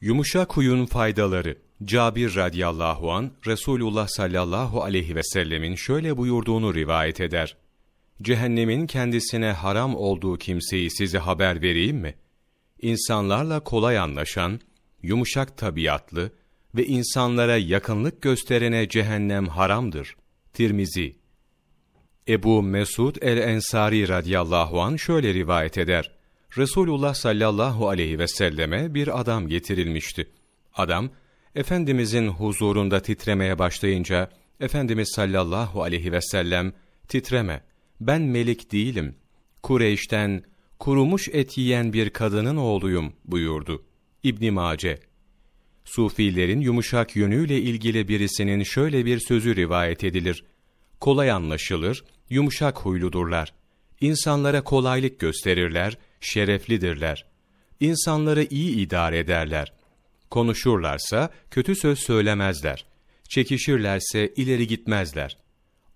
Yumuşak huyun faydaları. Cabir radıyallahu an Resulullah sallallahu aleyhi ve sellemin şöyle buyurduğunu rivayet eder. Cehennemin kendisine haram olduğu kimseyi size haber vereyim mi? İnsanlarla kolay anlaşan, yumuşak tabiatlı ve insanlara yakınlık gösterene cehennem haramdır. Tirmizi Ebu Mesud el-Ensari radıyallahu an şöyle rivayet eder. Resulullah sallallahu aleyhi ve selleme bir adam getirilmişti. Adam, Efendimizin huzurunda titremeye başlayınca, Efendimiz sallallahu aleyhi ve sellem, titreme, ben melik değilim. Kureyş'ten kurumuş et yiyen bir kadının oğluyum buyurdu. İbn Mace. Sufilerin yumuşak yönüyle ilgili birisinin şöyle bir sözü rivayet edilir. Kolay anlaşılır, yumuşak huyludurlar. İnsanlara kolaylık gösterirler, şereflidirler. İnsanları iyi idare ederler. Konuşurlarsa kötü söz söylemezler. Çekişirlerse ileri gitmezler.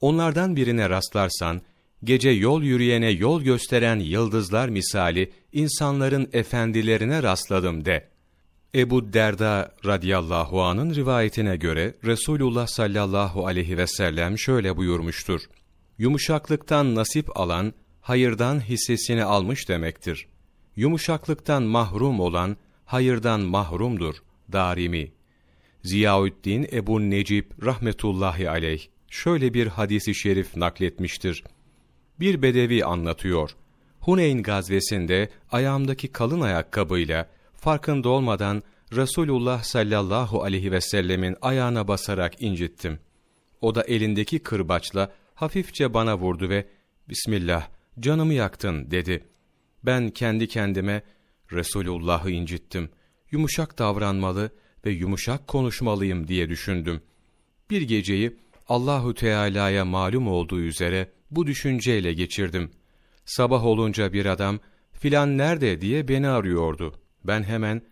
Onlardan birine rastlarsan, gece yol yürüyene yol gösteren yıldızlar misali insanların efendilerine rastladım de. Ebu Derda radıyallahu anın rivayetine göre Resulullah sallallahu aleyhi ve sellem şöyle buyurmuştur. Yumuşaklıktan nasip alan hayırdan hissesini almış demektir. Yumuşaklıktan mahrum olan hayırdan mahrumdur. Darimi. Ziyaüddin Ebu Necip rahmetullahi aleyh şöyle bir hadisi şerif nakletmiştir. Bir bedevi anlatıyor. Huneyn gazvesinde ayağımdaki kalın ayakkabıyla farkında olmadan Resulullah sallallahu aleyhi ve sellemin ayağına basarak incittim. O da elindeki kırbaçla hafifçe bana vurdu ve Bismillah canımı yaktın dedi. Ben kendi kendime Resulullah'ı incittim. Yumuşak davranmalı ve yumuşak konuşmalıyım diye düşündüm. Bir geceyi Allahu Teala'ya malum olduğu üzere bu düşünceyle geçirdim. Sabah olunca bir adam filan nerede diye beni arıyordu. Ben hemen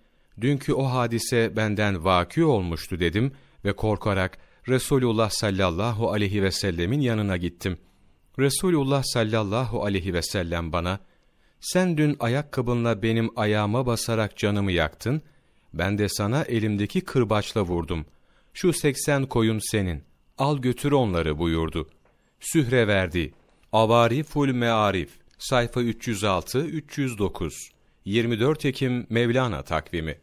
dünkü o hadise benden vaki olmuştu dedim ve korkarak Resulullah sallallahu aleyhi ve sellemin yanına gittim.'' Resulullah sallallahu aleyhi ve sellem bana, sen dün ayakkabınla benim ayağıma basarak canımı yaktın, ben de sana elimdeki kırbaçla vurdum. Şu seksen koyun senin, al götür onları buyurdu. Sühre verdi. Avari Ful Mearif, sayfa 306-309, 24 Ekim Mevlana takvimi.